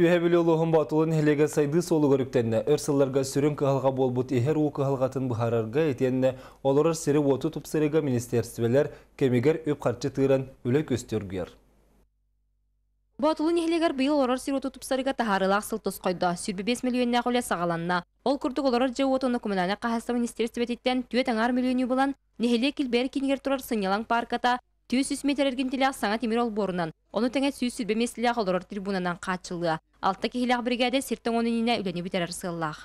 Үйәбілі олығын батылын хелеге сайды солы көріктенне, өрсыларға сүрін кығалға болбут ехер у кығалғатын бұхарарға етенне, оларыр сірі оту тұпсырыға министерствелер кемегер өп қарчы тыйран үлі көстергер. Батулын ехлегер быйыл орар сироту тупсарыга тахарылақ сылтыс қойды. Сүрбі 5 миллионна қоля сағаланна. Ол күрдік оларар жау отыны коммунальна қағасты министерстве теттен түйет аңар миллионы болан, нехеле келбер кенгер тұрар сынялан парката Түйі сүсіме тәрерген тілі ақсаңа темір ол борынан. Оны тәңе сүйі сүрбемесілі ақ олар трибунанан қачылыға. Алтта кехілі бригаде сертің оның нене үләне бітер арсығылақ.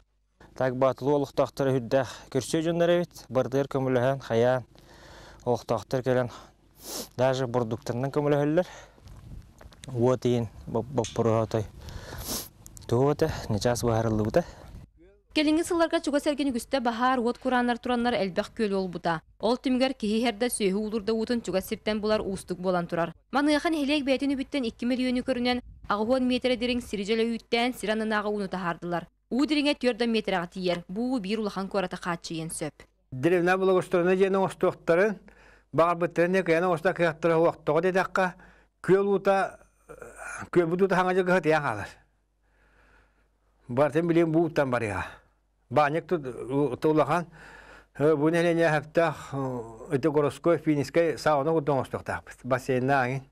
Так батылу олықтақтыры хүддәқ көрсе жөндер әбет, бардыр көмілігін, қаян, олықтақтыр келен, даже бұрдықтырынан көмілігілер. Вот ин, баппұрға той. Туғыты, нечас бағарылы Келінгі сыларға чуга сәргені күсті бахар от құранар тұранлар әлбәқ көл ол бұта. Ол түмгер кейі әрді сөйі ұлдырды ұтын чуга септен бұлар ұстық болан тұрар. Маныяқан хелек бәтін үбіттен 2 миллионы көрінен ағуан метрі дерің сирижәлі үйттен сиранын ағы ұны тағардылар. Ұу төрді метраға тиер, бұу Баник тут э, тулахан э, Бунели не не это городской финской сауна удоңстохтах бассейнна агин.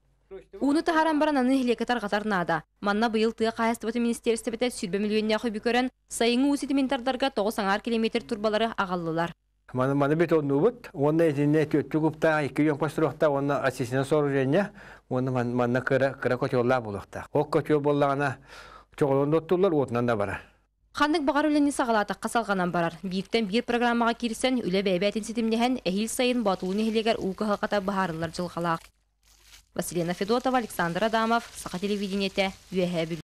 Уны тахаран баран аны хиле катар нада. Манна быйыл тыя кайыстыбыты министерство бете сүлбе миллионне хой бүкөрен сайыңы усити ментардарга 90 километр турбалары агаллылар. Маны маны бит онну бут. Онна эзине төттүгүпта 2 жөн построхта онна асисине соруженне. Онна манна кыра кыра Ол булыкта. Ок котё боллагана чоголондоттулар отнан да бара. Ханның бағар үлені сағалатық қасалғанан барар. Бейіктен бір программаға кирсен, үлі бәйбәтін сетімнеген әйіл сайын батуын ехелегер ұлғы халқата бағарылар жылғалақ. Василина Федотова, Александр Адамов, Сақа телевидениеті,